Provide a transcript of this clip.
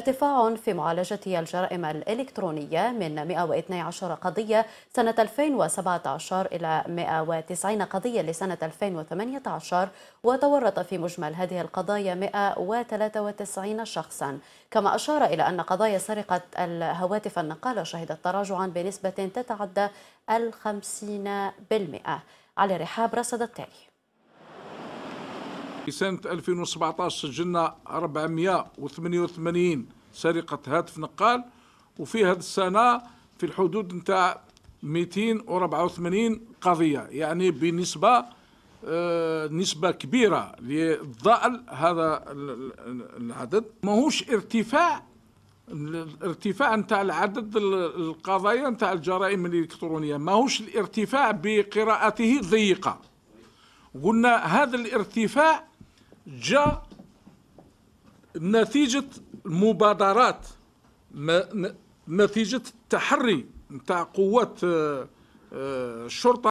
ارتفاع في معالجة الجرائم الإلكترونية من 112 قضية سنة 2017 إلى 190 قضية لسنة 2018 وتورط في مجمل هذه القضايا 193 شخصا كما أشار إلى أن قضايا سرقة الهواتف النقالة شهدت تراجعا بنسبة تتعدى الخمسين بالمئة علي رحاب رصد التالي في سنة 2017 سجلنا 488 سرقة هاتف نقال وفي هذه السنة في الحدود نتاع 284 قضية يعني بنسبة آه، نسبة كبيرة لضأل هذا العدد ماهوش ارتفاع الارتفاع نتاع العدد القضايا نتاع الجرائم الالكترونيه ماهوش الارتفاع بقراءته ضيقه قلنا هذا الارتفاع جاء نتيجة المبادرات نتيجة التحري نتاع قوات الشرطة آه، آه،